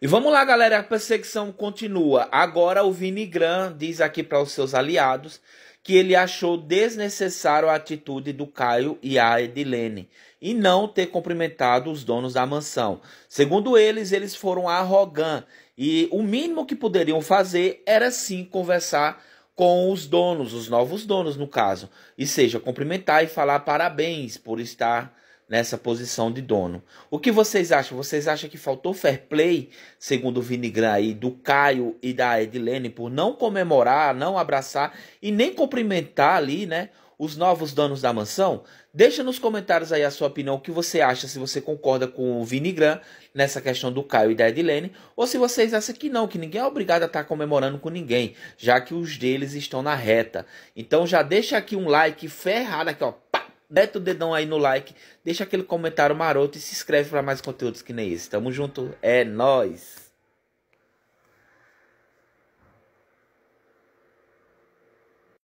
E vamos lá, galera, a perseguição continua. Agora o Vinigran diz aqui para os seus aliados que ele achou desnecessário a atitude do Caio e a Edilene e não ter cumprimentado os donos da mansão. Segundo eles, eles foram arrogantes e o mínimo que poderiam fazer era sim conversar com os donos, os novos donos no caso, e seja cumprimentar e falar parabéns por estar nessa posição de dono. O que vocês acham? Vocês acham que faltou fair play, segundo o Vinigran aí, do Caio e da Edilene por não comemorar, não abraçar e nem cumprimentar ali, né? Os novos donos da mansão? Deixa nos comentários aí a sua opinião, o que você acha, se você concorda com o Vinigran nessa questão do Caio e da Edilene, ou se vocês acham que não, que ninguém é obrigado a estar tá comemorando com ninguém, já que os deles estão na reta. Então já deixa aqui um like ferrado aqui, ó, mete o dedão aí no like, deixa aquele comentário maroto e se inscreve para mais conteúdos que nem esse. Tamo junto, é nós.